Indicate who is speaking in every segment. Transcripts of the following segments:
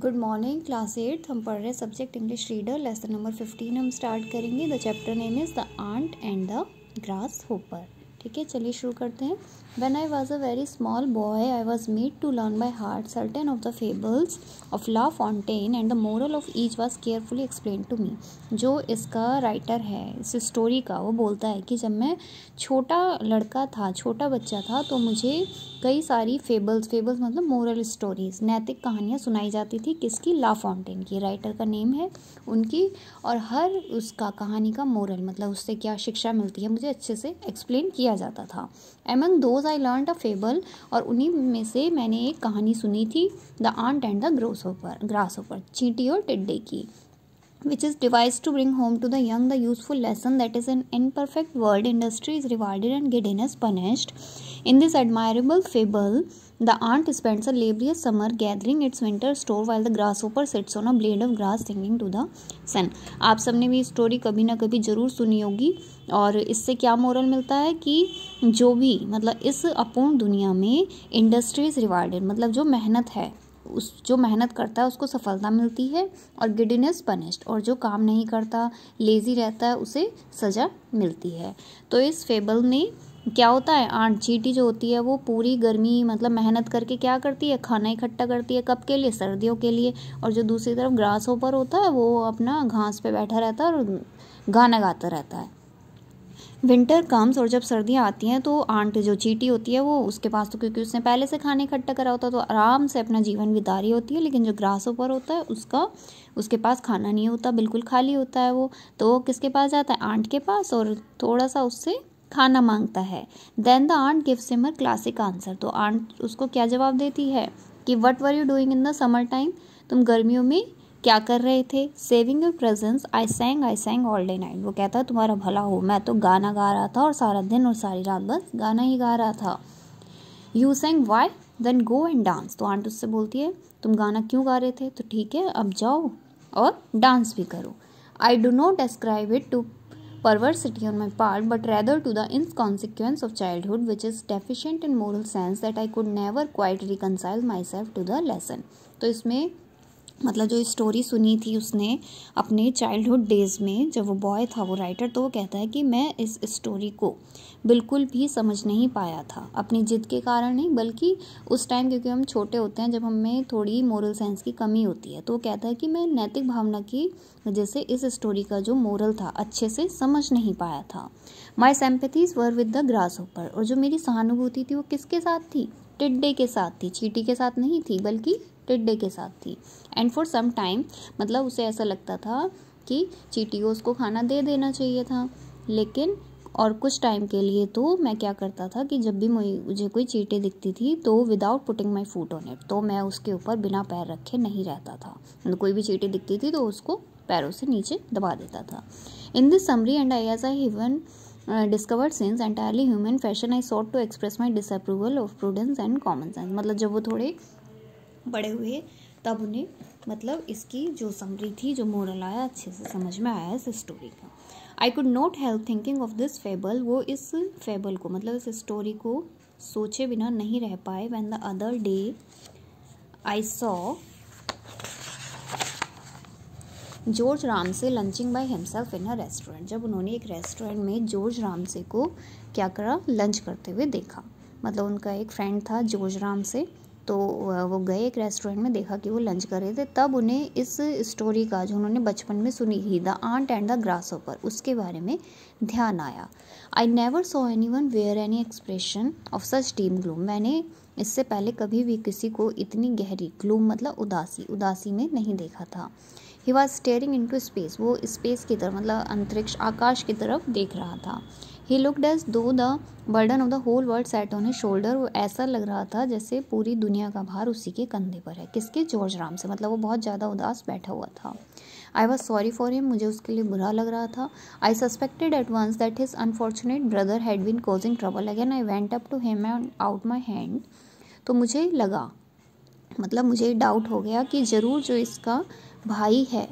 Speaker 1: Good morning class eight हम पढ़ रहे हैं subject English reader lesson number fifteen हम स्टार्ट करेंगे the chapter name is the ant and the grasshopper ठीक है चलिए शुरू करते हैं when I was a very small boy I was made to learn by heart certain of the fables of La Fontaine and the moral of each was carefully explain to me जो इसका writer है इस story का वो बोलता है कि जब मैं छोटा लड़का था छोटा बच्चा था तो मुझे कई सारी फेबल्स फेबल्स मतलब मोरल स्टोरीज नैतिक कहानियाँ सुनाई जाती थी किसकी ला फाउंटेन की राइटर का नेम है उनकी और हर उसका कहानी का मोरल मतलब उससे क्या शिक्षा मिलती है मुझे अच्छे से एक्सप्लेन किया किया जाता था among those I learn a fable और उन्हीं में से मैंने एक कहानी सुनी थी the ant and the grasshopper grasshopper चींटी और टिड्डे की which is devise to bring home to the young the useful lesson that is an imperfect world industry is rewarded and in S punished in this admirable fable The ant spends a laborious summer gathering its winter store while the grasshopper sits on a blade of grass singing to the sun. आप सबने भी story कभी ना कभी ज़रूर सुनी होगी और इससे क्या मॉरल मिलता है कि जो भी मतलब इस अपूर्ण दुनिया में इंडस्ट्रीज़ रिवार्डेड मतलब जो मेहनत है उस जो मेहनत करता है उसको सफलता मिलती है और गिडनेस पनिश्ड और जो काम नहीं करता लेज़ी रहता है उसे सज़ा मिलती है तो इस फेबल में क्या होता है आंट चीटी जो होती है वो पूरी गर्मी मतलब मेहनत करके क्या करती है खाना इकट्ठा करती है कब के लिए सर्दियों के लिए और जो दूसरी तरफ ग्रास होपर होता है वो अपना घास पे बैठा रहता है और गाना गाता रहता है विंटर कम्स और जब सर्दियाँ आती हैं तो आंट जो चीटी होती है वो उसके पास तो क्योंकि उसने पहले से खाना इकट्ठा करा होता है तो आराम से अपना जीवन बिता रही होती है लेकिन जो ग्रास ऊपर होता है उसका उसके पास खाना नहीं होता बिल्कुल खाली होता है वो तो वो किसके पास जाता है आंट के पास और थोड़ा सा उससे खाना मांगता है then the ant gives him a classic answer तो आंट उसको क्या जवाब देती है कि what were you doing in the summer time तुम गर्मियों में क्या कर रहे थे saving your presence I sang I sang all day night वो कहता है तुम्हारा भला हो मैं तो गाना गा रहा था और सारा दिन और सारी रात बस गाना ही गा रहा था you sang why then go and dance तो आंट उससे बोलती है तुम गाना क्यों गा रहे थे तो ठीक है अब जाओ और डांस भी करो I do not describe it to perversity on my part, but rather to the inconsequence of childhood, which is deficient in moral sense that I could never quite reconcile myself to the lesson. तो इसमें मतलब जो story सुनी थी उसने अपने childhood days में जब वो बॉय था वो राइटर तो वो कहता है कि मैं इस स्टोरी को बिल्कुल भी समझ नहीं पाया था अपनी ज़िद के कारण नहीं बल्कि उस टाइम क्योंकि हम छोटे होते हैं जब हमें थोड़ी मोरल सेंस की कमी होती है तो वो कहता है कि मैं नैतिक भावना की वजह से इस स्टोरी का जो मोरल था अच्छे से समझ नहीं पाया था my sympathies were with the grasshopper और जो मेरी सहानुभूति थी वो किसके साथ थी टिड्डे के साथ थी चीटी के साथ नहीं थी बल्कि टिड्डे के साथ थी एंड फॉर सम टाइम मतलब उसे ऐसा लगता था कि चीटी को उसको खाना दे देना चाहिए था लेकिन और कुछ टाइम के लिए तो मैं क्या करता था कि जब भी मुझे कोई चीटे दिखती थी तो without putting my foot on it तो मैं उसके ऊपर बिना पैर रखे नहीं रहता था मतलब कोई भी चीटी दिखती थी तो उसको पैरों से नीचे दबा देता था in this summary and I as I have discovered since entirely human fashion I sought to express my disapproval of prudence and common sense मतलब जब वो थोड़े बड़े हुए तब उन्हें मतलब इसकी जो समरी थी जो मोरल आया अच्छे से समझ में आया इस स्टोरी का I could not help thinking of this fable वो इस फेबल को मतलब इस स्टोरी को सोचे बिना नहीं रह पाए when the other day I saw George Ramsay lunching by himself in a restaurant जब उन्होंने एक रेस्टोरेंट में जॉर्ज रामसे को क्या करा लंच करते हुए देखा मतलब उनका एक फ्रेंड था जॉर्ज रामसे तो वो गए एक रेस्टोरेंट में देखा कि वो लंच कर रहे थे तब उन्हें इस स्टोरी का जो उन्होंने बचपन में सुनी थी the ant and the grasshopper उसके बारे में ध्यान आया I never saw anyone wear any expression of such team gloom मैंने इससे पहले कभी भी किसी को इतनी गहरी ग्लूम मतलब उदासी उदासी में नहीं देखा था he was staring into space वो स्पेस की तरफ मतलब अंतरिक्ष आकाश की तरफ देख रहा था he look does though the burden of the whole world set on his shoulder वो ऐसा लग रहा था जैसे पूरी दुनिया का भार उसी के कंधे पर है किसके जॉर्ज राम से मतलब वो बहुत ज़्यादा उदास बैठा हुआ था I was sorry for him मुझे उसके लिए बुरा लग रहा था I suspected at once that his unfortunate brother had been causing trouble again I went up to him and out my hand तो मुझे लगा मतलब मुझे डाउट हो गया कि ज़रूर जो इसका भाई है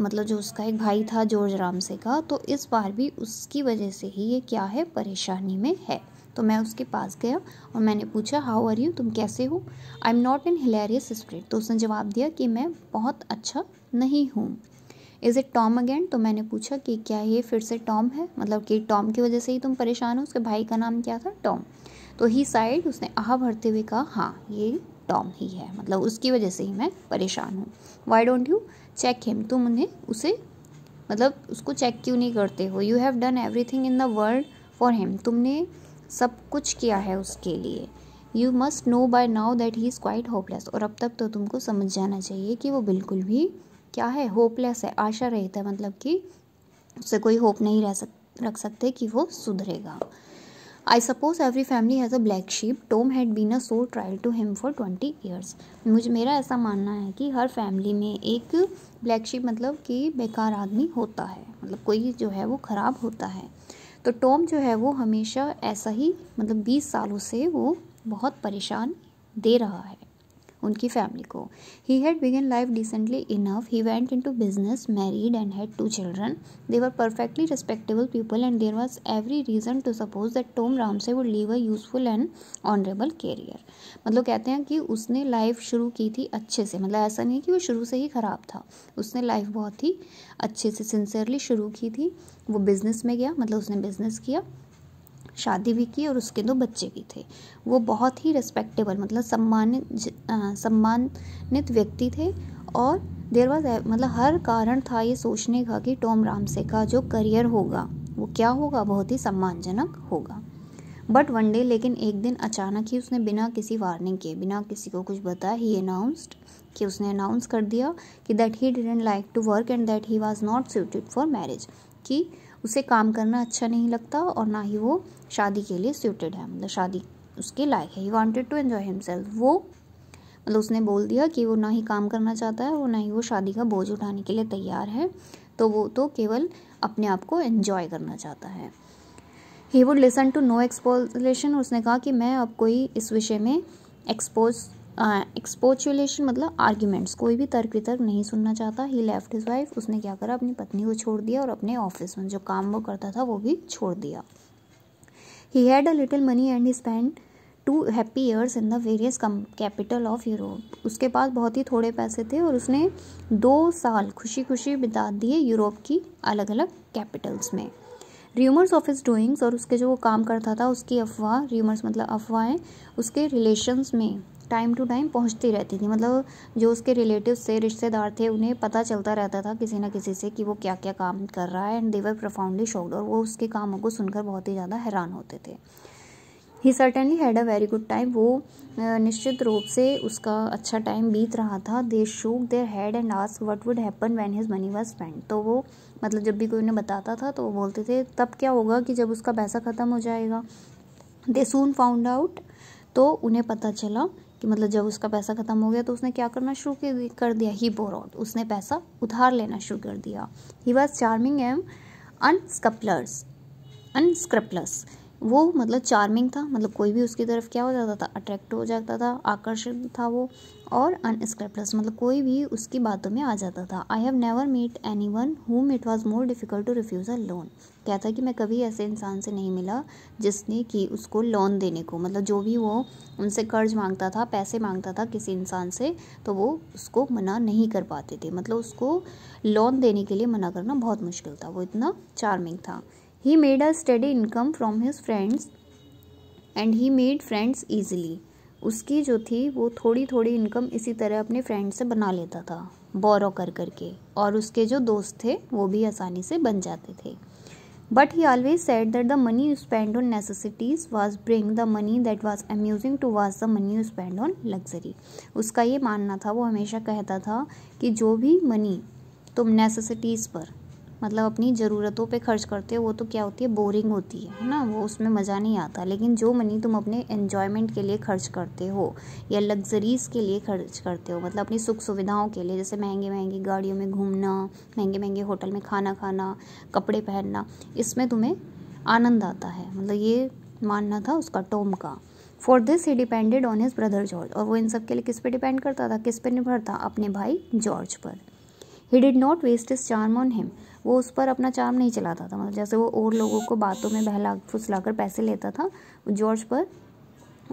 Speaker 1: मतलब जो उसका एक भाई था जॉर्ज रामसे का तो इस बार भी उसकी वजह से ही ये क्या है परेशानी में है तो मैं उसके पास गया और मैंने पूछा हाउ आर यू तुम कैसे हो I am not in hilarious spirit तो उसने जवाब दिया कि मैं बहुत अच्छा नहीं हूँ इज़ इट टॉम अगेन तो मैंने पूछा कि क्या ये फिर से टॉम है मतलब कि टॉम की वजह से ही तुम परेशान हो उसके भाई का नाम क्या था टॉम तो ही साइड उसने आह भरते हुए कहा हाँ ये टॉम ही है मतलब उसकी वजह से ही मैं परेशान हूँ why don't you check him तुम उन्हें उसे मतलब उसको चेक क्यों नहीं करते हो you have done everything in the world for him तुमने सब कुछ किया है उसके लिए you must know by now that he is quite hopeless और अब तक तो तुमको समझ जाना चाहिए कि वो बिल्कुल भी क्या है होपलेस है आशा रहता है मतलब कि उससे कोई होप नहीं रह सक रख सकते कि वो सुधरेगा I suppose every family has a black sheep Tom had been a sore trial to him for twenty years मुझे मेरा ऐसा मानना है कि हर फैमिली में एक ब्लैक शीप मतलब कि बेकार आदमी होता है मतलब कोई जो है वो ख़राब होता है तो टॉम जो है वो हमेशा ऐसा ही मतलब बीस सालों से वो बहुत परेशान दे रहा है उनकी फैमिली को he had begun life decently enough he went in to business married and had two children they were perfectly respectable people and there was every reason to suppose that Tom Ramsay would leave a useful and honourable career मतलब कहते हैं कि उसने life शुरू की थी अच्छे से मतलब ऐसा नहीं कि वो शुरू से ही ख़राब था उसने लाइफ बहुत ही अच्छे से सिंसियरली शुरू की थी वो बिज़नेस में गया मतलब उसने बिज़नेस किया शादी भी की और उसके दो बच्चे भी थे वो बहुत ही रिस्पेक्टेबल मतलब सम्मानित सम्मानित व्यक्ति थे और देर वॉज मतलब हर कारण था ये सोचने का कि टॉम रामसे का जो करियर होगा वो क्या होगा बहुत ही सम्मानजनक होगा बट वन डे लेकिन एक दिन अचानक ही उसने बिना किसी वार्निंग के बिना किसी को कुछ बताया ही अनाउंस्ड कि उसने अनाउंस कर दिया कि that he didn't like to work and that he was not suited for marriage कि उसे काम करना अच्छा नहीं लगता और ना ही वो शादी के लिए सूटेड है मतलब शादी उसके लायक है he wanted to enjoy himself वो मतलब उसने बोल दिया कि वो ना ही काम करना चाहता है और ना ही वो शादी का बोझ उठाने के लिए तैयार है तो वो तो केवल अपने आप को एन्जॉय करना चाहता है he would listen to no expostulation उसने कहा कि मैं अब कोई इस विषय में एक्सपोज एक्सपोचुलेशन मतलब आर्ग्यूमेंट्स कोई भी तर्क वितर्क नहीं सुनना चाहता ही लेफ्ट हिज वाइफ उसने क्या करा अपनी पत्नी को छोड़ दिया और अपने ऑफिस में जो काम वो करता था वो भी छोड़ दिया he had a little money and he spend two happy years in the various capital of Europe उसके पास बहुत ही थोड़े पैसे थे और उसने दो साल खुशी खुशी बिता दिए यूरोप की अलग अलग कैपिटल्स में र्यूमर्स ऑफ इज डूइंग्स और उसके जो वो काम करता था उसकी अफवाह र्यूमर्स मतलब अफवाहें उसके रिलेशंस में टाइम टू टाइम पहुंचती रहती थी मतलब जो उसके रिलेटिव्स थे रिश्तेदार थे उन्हें पता चलता रहता था किसी ना किसी से कि वो क्या क्या काम कर रहा है एंड देवर प्रोफाउंडली शॉक्ड और वो उसके कामों को सुनकर बहुत ही ज़्यादा हैरान होते थे he certainly had a very good time वो निश्चित रूप से उसका अच्छा टाइम बीत रहा था they shook their head and ask what would happen when his money was spend तो वो मतलब जब भी कोई उन्हें बताता था तो वो बोलते थे तब क्या होगा कि जब उसका पैसा ख़त्म हो जाएगा दे सून फाउंड आउट तो उन्हें पता चला कि मतलब जब उसका पैसा ख़त्म हो गया तो उसने क्या करना शुरू कर दिया ही बोरोड उसने पैसा उधार लेना शुरू कर दिया he was charming um unscrupulous unscrupulous वो मतलब चार्मिंग था मतलब कोई भी उसकी तरफ क्या हो जाता था अट्रैक्ट हो जाता था आकर्षित था वो और अनस्क्रेपलेस मतलब कोई भी उसकी बातों में आ जाता था I have never meet anyone whom it was more difficult to refuse a loan क्या था कि मैं कभी ऐसे इंसान से नहीं मिला जिसने कि उसको लोन देने को मतलब जो भी वो उनसे कर्ज मांगता था पैसे मांगता था किसी इंसान से तो वो उसको मना नहीं कर पाते थे मतलब उसको लोन देने के लिए मना करना बहुत मुश्किल था वो इतना चार्मिंग था he made a steady income from his friends and he made friends easily उसकी जो थी वो थोड़ी थोड़ी इनकम इसी तरह अपने फ्रेंड से बना लेता था बोरो कर करके और उसके जो दोस्त थे वो भी आसानी से बन जाते थे but he always said that the money you spend on necessities was boring the money that was amusing to was the money you spend on luxury उसका ये मानना था वो हमेशा कहता था कि जो भी मनी तुम नेसेसिटीज़ पर मतलब अपनी ज़रूरतों पे खर्च करते हो वो तो क्या होती है बोरिंग होती है ना वो उसमें मज़ा नहीं आता लेकिन जो मनी तुम अपने इन्जॉयमेंट के लिए खर्च करते हो या लग्जरीज़ के लिए खर्च करते हो मतलब अपनी सुख सुविधाओं के लिए जैसे महंगे महंगी गाड़ियों में घूमना महंगे महंगे होटल में खाना खाना कपड़े पहनना इसमें तुम्हें आनंद आता है मतलब ये मानना था उसका टोम का for this he depended on his brother George और वो इन सब के लिए किस पर डिपेंड करता था किस पर निर्भर था अपने भाई जॉर्ज पर he did not waste his charm on him वो उस पर अपना चार्म नहीं चलाता था मतलब जैसे वो और लोगों को बातों में बहला फुसला कर पैसे लेता था जॉर्ज पर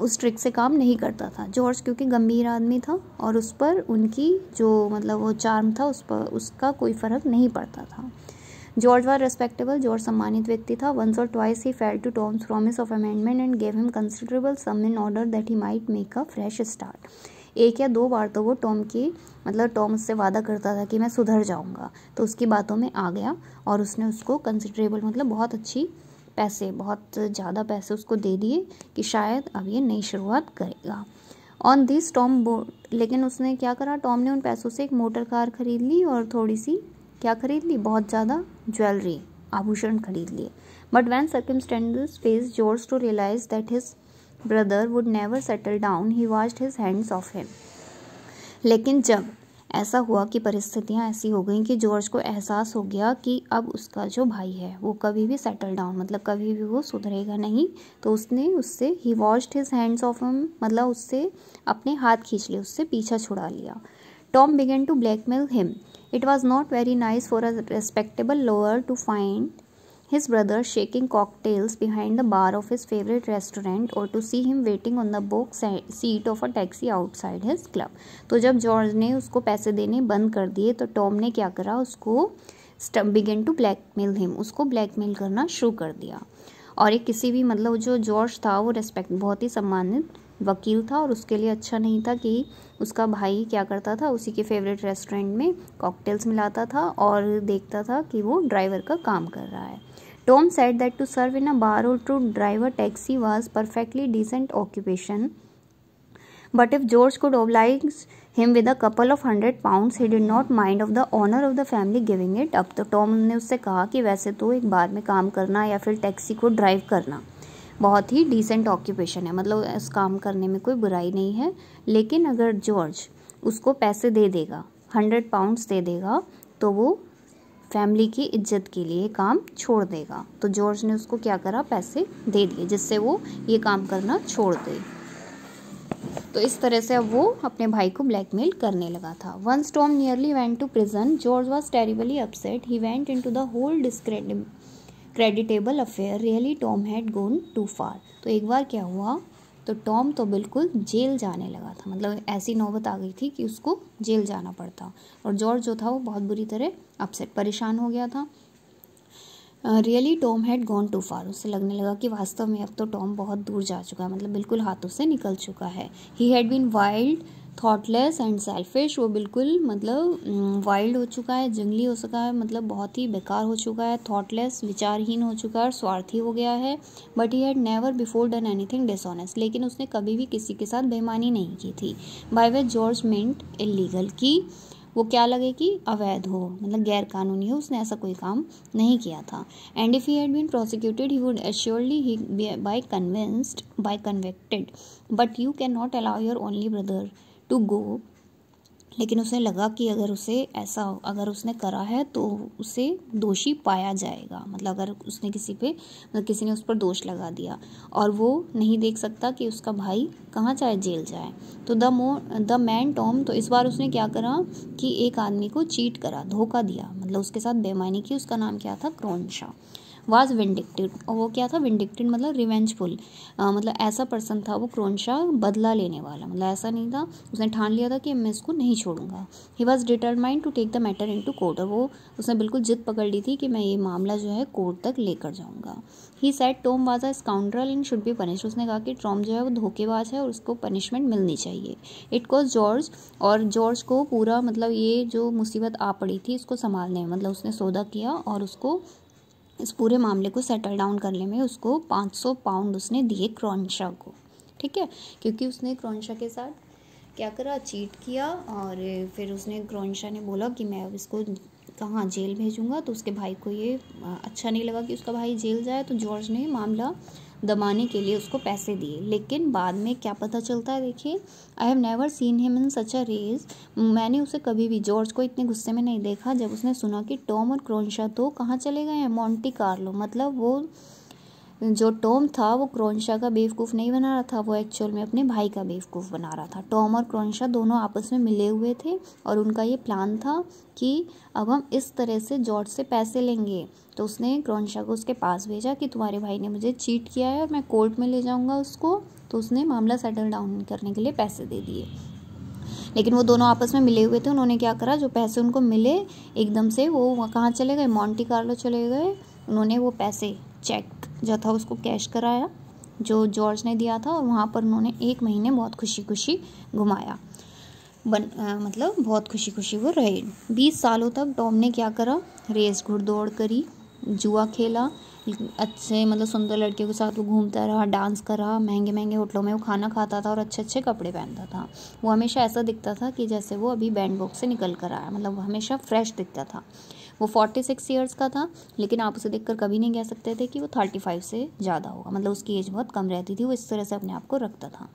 Speaker 1: उस ट्रिक से काम नहीं करता था जॉर्ज क्योंकि गंभीर आदमी था और उस पर उनकी जो मतलब वो चार्म था उस पर उसका कोई फ़र्क नहीं पड़ता था जॉर्ज वार रेस्पेक्टेबल जॉर्ज सम्मानित व्यक्ति था वंस और twice he fell to Tom's promise of amendment and gave him considerable sum in order that he might make a fresh start एक या दो बार तो वो टॉम की मतलब टॉम उससे वादा करता था कि मैं सुधर जाऊँगा तो उसकी बातों में आ गया और उसने उसको कंसिडरेबल मतलब बहुत अच्छी पैसे बहुत ज़्यादा पैसे उसको दे दिए कि शायद अब ये नई शुरुआत करेगा ऑन दिस टॉम लेकिन उसने क्या करा टॉम ने उन पैसों से एक मोटर कार खरीद ली और थोड़ी सी क्या खरीद ली बहुत ज़्यादा ज्वेलरी आभूषण खरीद लिए but when circumstances face George to realise that his brother would never settle down he washed his hands of him लेकिन जब ऐसा हुआ कि परिस्थितियाँ ऐसी हो गई कि जॉर्ज को एहसास हो गया कि अब उसका जो भाई है वो कभी भी सेटल डाउन मतलब कभी भी वो सुधरेगा नहीं तो उसने उससे he washed his hands of him मतलब उससे अपने हाथ खींच लिए उससे पीछा छुड़ा लिया Tom began to blackmail him it was not very nice for a respectable lawyer to find his brother shaking cocktails behind the bar of his favorite restaurant or to see him waiting on the box seat of a taxi outside his club तो जब George ने उसको पैसे देने बंद कर दिए तो टॉम ने क्या करा उसको began to blackmail him usko blackmail karna shuru kar diya aur एक kisi bhi matlab jo george tha wo respect bahut hi sammanit वकील था और उसके लिए अच्छा नहीं था कि उसका भाई क्या करता था उसी के फेवरेट रेस्टोरेंट में कॉकटेल्स मिलाता था और देखता था कि वो ड्राइवर का काम कर रहा है Tom said that to serve in a bar or to drive a taxi was perfectly decent occupation. But if George could oblige him with a couple of hundred pounds, he did not mind of the honor of the family giving it up. तो Tom ने उससे कहा कि वैसे तो एक बार में काम करना या फिर टैक्सी को ड्राइव करना बहुत ही डिसेंट ऑक्यूपेशन है मतलब इस काम करने में कोई बुराई नहीं है लेकिन अगर जॉर्ज उसको पैसे दे देगा हंड्रेड पाउंड्स दे देगा तो वो फैमिली की इज्जत के लिए काम छोड़ देगा तो जॉर्ज ने उसको क्या करा पैसे दे दिए जिससे वो ये काम करना छोड़ दे तो इस तरह से अब वो अपने भाई को ब्लैकमेल करने लगा था once Tom nearly went to prison George was terribly upset he went in into the whole creditable affair really Tom had gone too far तो एक बार क्या हुआ तो टॉम तो बिल्कुल जेल जाने लगा था मतलब ऐसी नौबत आ गई थी कि उसको जेल जाना पड़ता और जॉर्ज जो था वो बहुत बुरी तरह अपसेट परेशान हो गया था really Tom had gone too far उसे लगने लगा कि वास्तव में अब तो टॉम बहुत दूर जा चुका है मतलब बिल्कुल हाथों से निकल चुका है he had been wild thoughtless and selfish वो बिल्कुल मतलब वाइल्ड हो चुका है जंगली हो चुका है मतलब बहुत ही बेकार हो चुका है थॉटलेस विचारहीन हो चुका है स्वार्थी हो गया है but he had never before done anything dishonest लेकिन उसने कभी भी किसी के साथ बेईमानी नहीं की थी by way George meant illegal की वो क्या लगे कि अवैध हो मतलब गैर कानूनी हो उसने ऐसा कोई काम नहीं किया था and if he had been prosecuted he would assuredly he by convinced by convicted but you can not allow your only brother to go लेकिन उसे लगा कि अगर उसे ऐसा अगर उसने करा है तो उसे दोषी पाया जाएगा मतलब अगर उसने किसी पे मतलब किसी ने उस पर दोष लगा दिया और वो नहीं देख सकता कि उसका भाई कहाँ चाहे जेल जाए तो द मो द मैन टॉम तो इस बार उसने क्या करा कि एक आदमी को चीट करा धोखा दिया मतलब उसके साथ बेमानी की उसका नाम क्या था क्रोनशा वाज विंडिक्टेड और वो क्या था विंडिक्टेड मतलब रिवेंजफुल मतलब ऐसा पर्सन था वो क्रोनशाह बदला लेने वाला मतलब ऐसा नहीं था उसने ठान लिया था कि मैं इसको नहीं छोड़ूंगा he was determined to take the matter into court और वो उसने बिल्कुल जिद पकड़ ली थी कि मैं ये मामला जो है कोर्ट तक लेकर जाऊँगा he said Tom was a scoundrel and should be punish उसने कहा कि ट्रॉम जो है वो धोखेबाज है और उसको पनिशमेंट मिलनी चाहिए इट कॉज जॉर्ज और जॉर्ज को पूरा मतलब ये जो मुसीबत आ पड़ी थी इसको संभालने में मतलब उसने सौदा किया और उसको इस पूरे मामले को सेटल डाउन करने में उसको 500 पाउंड उसने दिए क्रॉनशा को ठीक है क्योंकि उसने क्रॉनशा के साथ क्या करा चीट किया और फिर उसने क्रॉनशा ने बोला कि मैं अब इसको कहाँ जेल भेजूँगा तो उसके भाई को ये अच्छा नहीं लगा कि उसका भाई जेल जाए तो जॉर्ज ने मामला दबाने के लिए उसको पैसे दिए लेकिन बाद में क्या पता चलता है देखिए I have never seen him in such a rage मैंने उसे कभी भी जॉर्ज को इतने गुस्से में नहीं देखा जब उसने सुना कि टॉम और क्रोनशा तो कहाँ चले गए हैं मॉन्टी कार्लो मतलब वो जो टॉम था वो क्रोनशा का बेवकूफ़ नहीं बना रहा था वो एक्चुअल में अपने भाई का बेवकूफ़ बना रहा था टॉम और क्रोनशा दोनों आपस में मिले हुए थे और उनका ये प्लान था कि अब हम इस तरह से जॉर्ज से पैसे लेंगे तो उसने क्रोनशा को उसके पास भेजा कि तुम्हारे भाई ने मुझे चीट किया है और मैं कोर्ट में ले जाऊँगा उसको तो उसने मामला सेटल डाउन करने के लिए पैसे दे दिए लेकिन वो दोनों आपस में मिले हुए थे उन्होंने क्या करा जो पैसे उनको मिले एकदम से वो कहाँ चले गए मॉन्टी कार्लो चले गए उन्होंने वो पैसे चेक जो था उसको कैश कराया जो जॉर्ज ने दिया था और वहाँ पर उन्होंने एक महीने बहुत खुशी खुशी घुमाया बन आ, मतलब बहुत खुशी खुशी वो रहे बीस सालों तक टॉम ने क्या करा रेस घुड़दौड़ करी जुआ खेला अच्छे मतलब सुंदर लड़कियों के साथ वो घूमता रहा डांस करा महंगे महंगे होटलों में वो खाना खाता था और अच्छे अच्छे कपड़े पहनता था वो हमेशा ऐसा दिखता था कि जैसे वो अभी बैंड बॉक्स से निकल कर आया मतलब वो हमेशा फ्रेश दिखता था वो फोर्टी सिक्स ईयर्स का था लेकिन आप उसे देखकर कभी नहीं कह सकते थे कि वो थर्टी फाइव से ज़्यादा होगा मतलब उसकी एज बहुत कम रहती थी वो इस तरह से अपने आप को रखता था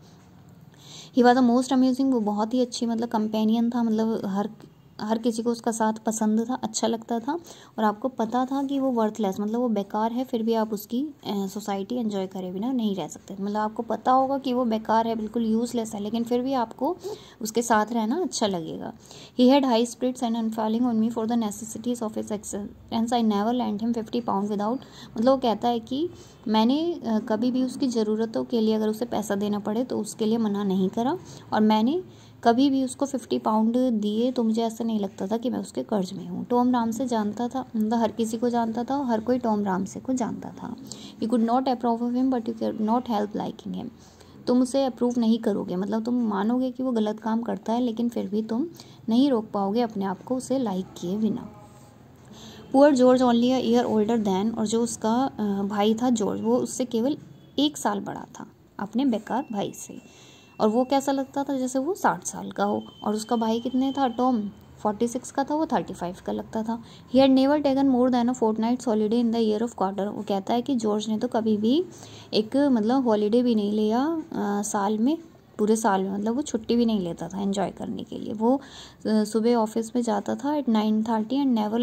Speaker 1: he was a most amusing वो बहुत ही अच्छी मतलब कंपेनियन था मतलब हर हर किसी को उसका साथ पसंद था अच्छा लगता था और आपको पता था कि वो वर्थलेस मतलब वो बेकार है फिर भी आप उसकी सोसाइटी एंजॉय करे बिना नहीं रह सकते मतलब आपको पता होगा कि वो बेकार है बिल्कुल यूज़लेस है लेकिन फिर भी आपको उसके साथ रहना अच्छा लगेगा he had high spirits and unfailing on me for the necessities of his existence I never lend him fifty pound without मतलब वो कहता है कि मैंने कभी भी उसकी ज़रूरतों के लिए अगर उसे पैसा देना पड़े तो उसके लिए मना नहीं करा और मैंने कभी भी उसको फिफ्टी पाउंड दिए तो मुझे ऐसा नहीं लगता था कि मैं उसके कर्ज में हूँ टॉम राम से जानता था मतलब हर किसी को जानता था और हर कोई टॉम राम से को जानता था you could not approve of him but you could not help liking him तुम उसे अप्रूव नहीं करोगे मतलब तुम मानोगे कि वो गलत काम करता है लेकिन फिर भी तुम नहीं रोक पाओगे अपने आप को उसे लाइक किए बिना poor George only year older than और जो उसका भाई था जॉर्ज वो उससे केवल एक साल बड़ा था अपने बेकार भाई से और वो कैसा लगता था जैसे वो साठ साल का हो और उसका भाई कितने था टॉम फोर्टी सिक्स का था वो थर्टी फाइव का लगता था he had never taken more than a fortnight holiday in the year of quarter वो कहता है कि जॉर्ज ने तो कभी भी एक मतलब हॉलीडे भी नहीं लिया आ, साल में पूरे साल में मतलब वो छुट्टी भी नहीं लेता था एंजॉय करने के लिए वो सुबह ऑफिस में जाता था at nine thirty and never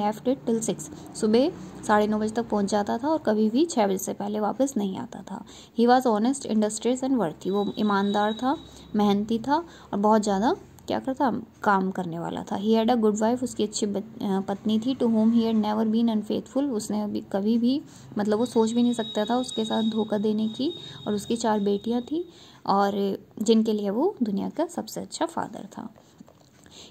Speaker 1: left it till six सुबह साढ़े नौ बजे तक पहुंच जाता था और कभी भी छः बजे से पहले वापस नहीं आता था he was honest industries and worthy वो ईमानदार था मेहनती था और बहुत ज़्यादा क्या करता काम करने वाला था he had a good wife उसकी अच्छी पत्नी थी to whom he had never been unfaithful उसने अभी कभी भी मतलब वो सोच भी नहीं सकता था उसके साथ धोखा देने की और उसकी चार बेटियाँ थी और जिनके लिए वो दुनिया का सबसे अच्छा फादर था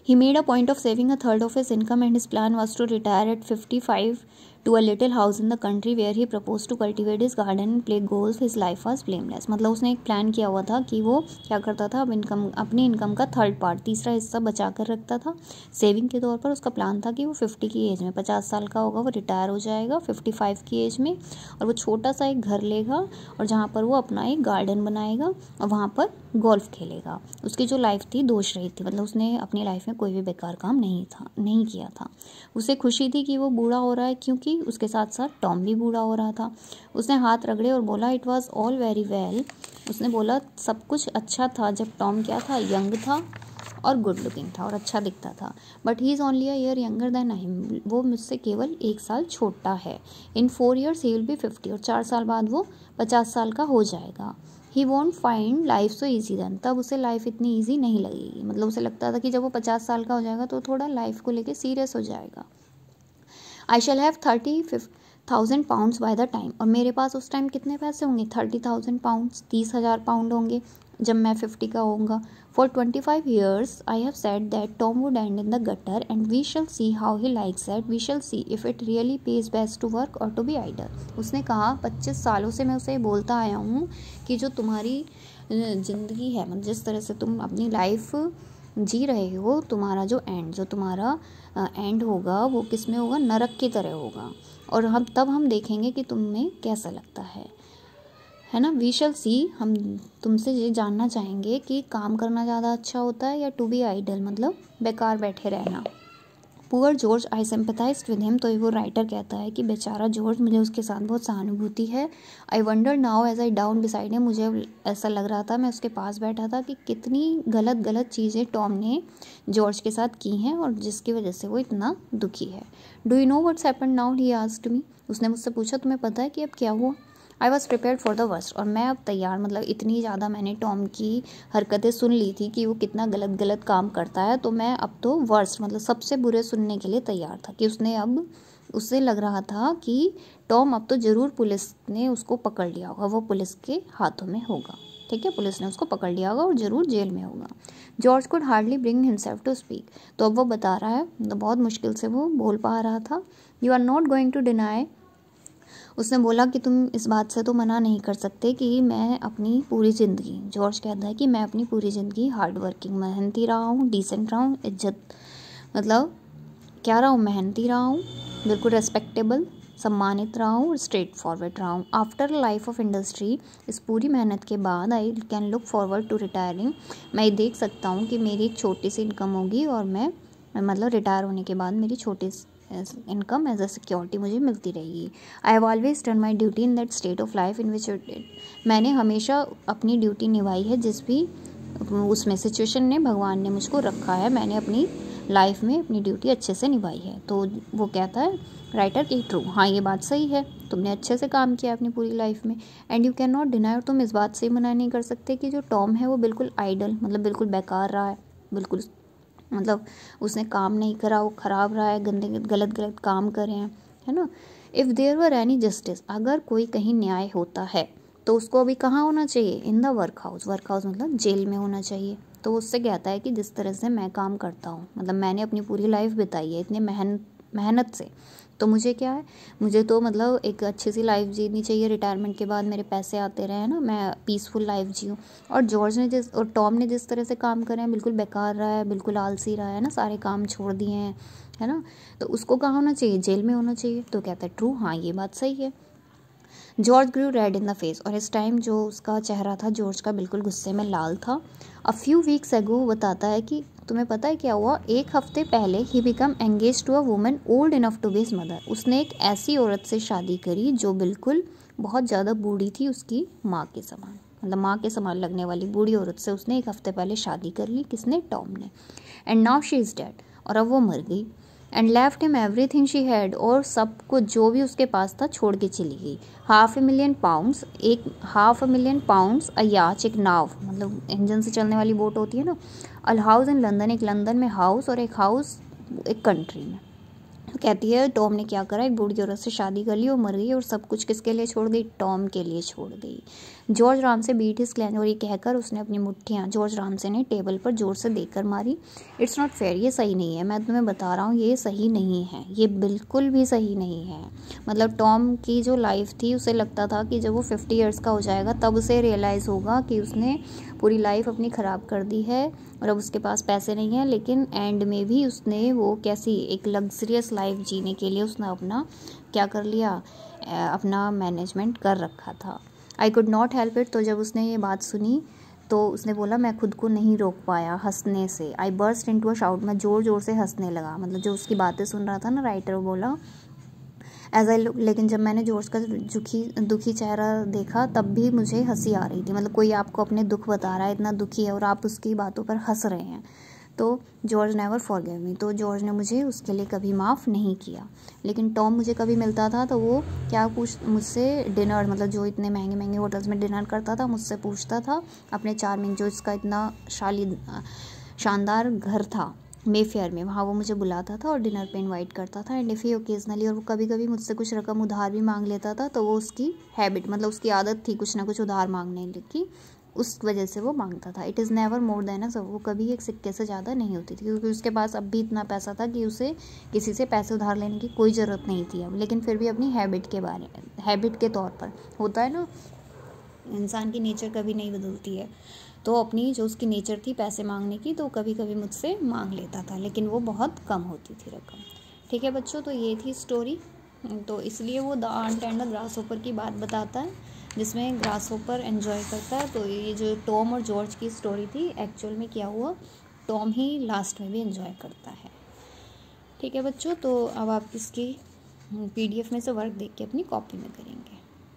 Speaker 1: he made a point of saving a third of his income and his plan was to retire at fifty five to a little house in the country where he propose to cultivate his garden play golf his life was blameless मतलब उसने एक plan किया हुआ था कि वो क्या करता था अब इनकम अपनी इनकम का थर्ड पार्ट तीसरा हिस्सा बचा कर रखता था सेविंग के तौर पर उसका प्लान था कि वो फिफ्टी की एज में पचास साल का होगा वो रिटायर हो जाएगा फिफ्टी फाइव की एज में और वो छोटा सा एक घर लेगा और जहाँ पर वो अपना एक गार्डन बनाएगा और वहाँ पर गोल्फ खेलेगा उसकी जो लाइफ थी दोष रही थी मतलब उसने अपनी लाइफ में कोई भी बेकार काम नहीं था नहीं किया था उसे खुशी थी कि वो बूढ़ा हो रहा है क्योंकि थी उसके साथ साथ टॉम भी बूढ़ा हो रहा था उसने हाथ रगड़े और बोला it was all very well उसने बोला सब कुछ अच्छा था जब टॉम क्या था यंग था और गुड लुकिंग था और अच्छा दिखता था but he is only a year younger than I वो मुझसे केवल एक साल छोटा है in four years he will be fifty और चार साल बाद वो पचास साल का हो जाएगा he won't find life so easy then तब उसे लाइफ इतनी ईजी नहीं लगेगी मतलब उसे लगता था कि जब वो पचास साल का हो जाएगा तो थोड़ा लाइफ को लेकर सीरियस हो जाएगा I shall have thirty thousand pounds by the time और मेरे पास उस टाइम कितने पैसे होंगे थर्टी थाउजेंड पाउंड्स तीस हज़ार पाउंड होंगे जब मैं फिफ्टी का होऊंगा for twenty five years I have said that Tom would end in the gutter and we shall see how he likes that we shall see if it really pays best to work or to be idle उसने कहा पच्चीस सालों से मैं उसे बोलता आया हूँ कि जो तुम्हारी ज़िंदगी है मतलब जिस तरह से तुम अपनी लाइफ जी रहे हो तुम्हारा जो एंड जो तुम्हारा एंड होगा वो किस में होगा नरक की तरह होगा और हम तब हम देखेंगे कि तुम्हें कैसा लगता है है ना वी शल सी हम तुमसे ये जानना चाहेंगे कि काम करना ज़्यादा अच्छा होता है या टू बी आइडल मतलब बेकार बैठे रहना poor George I sympathise with him तो वो राइटर कहता है कि बेचारा जॉर्ज मुझे उसके साथ बहुत सहानुभूति है I wonder now as I down beside है मुझे ऐसा लग रहा था मैं उसके पास बैठा था कि कितनी गलत गलत चीज़ें टॉम ने जॉर्ज के साथ की हैं और जिसकी वजह से वो इतना दुखी है do you know what's happen now he to me उसने मुझसे पूछा तुम्हें पता है कि अब क्या हुआ I was prepare for the worst और मैं अब तैयार मतलब इतनी ज़्यादा मैंने टॉम की हरकतें सुन ली थी कि वो कितना गलत गलत काम करता है तो मैं अब तो वर्स्ट मतलब सबसे बुरे सुनने के लिए तैयार था कि उसने अब उससे लग रहा था कि टॉम अब तो ज़रूर पुलिस ने उसको पकड़ लिया होगा वो पुलिस के हाथों में होगा ठीक है पुलिस ने उसको पकड़ लिया होगा और ज़रूर जेल में होगा George could hardly bring himself to speak तो अब वो बता रहा है तो बहुत मुश्किल से वो बोल पा रहा था you are not going to deny उसने बोला कि तुम इस बात से तो मना नहीं कर सकते कि मैं अपनी पूरी ज़िंदगी जॉर्ज कहता है कि मैं अपनी पूरी ज़िंदगी हार्ड वर्किंग मेहनती रहा हूँ डिसेंट रहा हूँ इज्जत मतलब क्या रहा हूँ मेहनती रहा हूँ बिल्कुल रेस्पेक्टेबल सम्मानित रहा हूँ स्ट्रेट फॉरवर्ड रहा हूँ आफ्टर लाइफ ऑफ इंडस्ट्री इस पूरी मेहनत के बाद I can look forward to retiring मैं देख सकता हूँ कि मेरी एक छोटी सी इनकम होगी और मैं मतलब रिटायर होने के बाद मेरी छोटी इनकम एज अ सिक्योरिटी मुझे मिलती रहेगी I have always done my duty in that state of life in which मैंने हमेशा अपनी ड्यूटी निभाई है जिस भी उसमें सिचुएशन ने भगवान ने मुझको रखा है मैंने अपनी लाइफ में अपनी ड्यूटी अच्छे से निभाई है तो वो कहता है राइटर के ट्रू हाँ ये बात सही है तुमने अच्छे से काम किया अपनी पूरी लाइफ में and you can not deny और तुम इस बात से मना नहीं कर सकते कि जो टॉम है वो बिल्कुल आइडल मतलब बिल्कुल बेकार रहा है बिल्कुल मतलब उसने काम नहीं करा वो ख़राब रहा है गंदे गलत गलत काम रहे हैं है ना if there were any justice अगर कोई कहीं न्याय होता है तो उसको अभी कहाँ होना चाहिए in the workhouse workhouse मतलब जेल में होना चाहिए तो उससे कहता है कि जिस तरह से मैं काम करता हूँ मतलब मैंने अपनी पूरी लाइफ बिताई है इतनी मेहनत मेहनत से तो मुझे क्या है मुझे तो मतलब एक अच्छी सी लाइफ जीनी चाहिए रिटायरमेंट के बाद मेरे पैसे आते रहे ना मैं पीसफुल लाइफ जीऊँ और जॉर्ज ने जिस और टॉम ने जिस तरह से काम करे हैं बिल्कुल बेकार रहा है बिल्कुल आलसी रहा है ना सारे काम छोड़ दिए हैं है ना तो उसको कहाँ होना चाहिए जेल में होना चाहिए तो कहता है ट्रू हाँ ये बात सही है George grew red in the face और इस टाइम जो उसका चेहरा था जॉर्ज का बिल्कुल गुस्से में लाल था अ फ्यू वीक्स एगो बताता है कि तुम्हें पता है क्या हुआ एक हफ्ते पहले he become engage to a woman old enough to be mother उसने एक ऐसी औरत से शादी करी जो बिल्कुल बहुत ज़्यादा बूढ़ी थी उसकी माँ के समान मतलब माँ के समान लगने वाली बूढ़ी औरत से उसने एक हफ्ते पहले शादी कर ली किसने टॉम ने and now she is dead और अब वो मर गई and left him everything she had और सब कुछ जो भी उसके पास था छोड़ के चली गई हाफ ए मिलियन पाउंड्स एक half a million pounds a yacht एक नाव मतलब इंजन से चलने वाली बोट होती है ना अल हाउस इन लंदन एक लंदन में हाउस और एक हाउस एक कंट्री में कहती है टॉम ने क्या करा एक बूढ़ी औरत से शादी कर ली और मर गई और सब कुछ किसके लिए छोड़ गई टॉम के लिए छोड़ गई George Ramsay beat his clenched और ये कहकर उसने अपनी मुठ्ठियाँ जॉर्ज रामसे ने टेबल पर जोर से देकर मारी इट्स नॉट फेयर ये सही नहीं है मैं तुम्हें बता रहा हूँ ये सही नहीं है ये बिल्कुल भी सही नहीं है मतलब टॉम की जो लाइफ थी उसे लगता था कि जब वो फिफ्टी ईयर्स का हो जाएगा तब उसे रियलाइज़ होगा कि उसने पूरी लाइफ अपनी ख़राब कर दी है और अब उसके पास पैसे नहीं हैं लेकिन एंड में भी उसने वो कैसी एक लग्जरियस लाइफ जीने के लिए उसने अपना क्या कर लिया अपना मैनेजमेंट कर रखा था I could not help it तो जब उसने ये बात सुनी तो उसने बोला मैं खुद को नहीं रोक पाया हंसने से I burst into a shout मैं ज़ोर ज़ोर से हंसने लगा मतलब जो उसकी बातें सुन रहा था ना राइटर वो बोला एज आई लुक लेकिन जब मैंने जोर्स का दुखी दुखी चेहरा देखा तब भी मुझे हंसी आ रही थी मतलब कोई आपको अपने दुख बता रहा है इतना दुखी है और आप उसकी बातों पर हंस रहे हैं तो जॉर्ज नेवर फॉर मी तो जॉर्ज ने मुझे उसके लिए कभी माफ़ नहीं किया लेकिन टॉम मुझे कभी मिलता था तो वो क्या पूछ मुझसे डिनर मतलब जो इतने महंगे महंगे होटल्स में डिनर करता था मुझसे पूछता था अपने चार्मिंग जो इसका इतना शाली शानदार घर था मे फेयर में वहाँ वो मुझे बुलाता था और डिनर पे इनवाइट करता था एंड ही ओकेजनली और वो कभी कभी मुझसे कुछ रकम उधार भी मांग लेता था तो वो उसकी हैबिट मतलब उसकी आदत थी कुछ ना कुछ उधार मांगने की उस वजह से वो मांगता था it is never more than us वो कभी एक सिक्के से ज़्यादा नहीं होती थी क्योंकि उसके पास अब भी इतना पैसा था कि उसे किसी से पैसे उधार लेने की कोई ज़रूरत नहीं थी अब लेकिन फिर भी अपनी हैबिट के बारे में हैबिट के तौर पर होता है ना इंसान की नेचर कभी नहीं बदलती है तो अपनी जो उसकी नेचर थी पैसे मांगने की तो कभी कभी मुझसे मांग लेता था लेकिन वो बहुत कम होती थी रकम ठीक है बच्चों तो ये थी स्टोरी तो इसलिए वो the ant and the grasshopper की बात बताता है जिसमें ग्रास ओपर एन्जॉय करता है तो ये जो टॉम और जॉर्ज की स्टोरी थी एक्चुअल में क्या हुआ टॉम ही लास्ट में भी एन्जॉय करता है ठीक है बच्चों तो अब आप इसकी पीडीएफ में से वर्क देख के अपनी कॉपी में करेंगे